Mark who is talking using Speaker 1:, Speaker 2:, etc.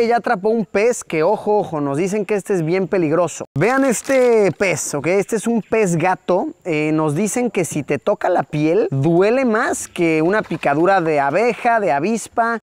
Speaker 1: ya atrapó un pez que, ojo, ojo, nos dicen que este es bien peligroso. Vean este pez, ¿ok? Este es un pez gato. Eh, nos dicen que si te toca la piel, duele más que una picadura de abeja, de avispa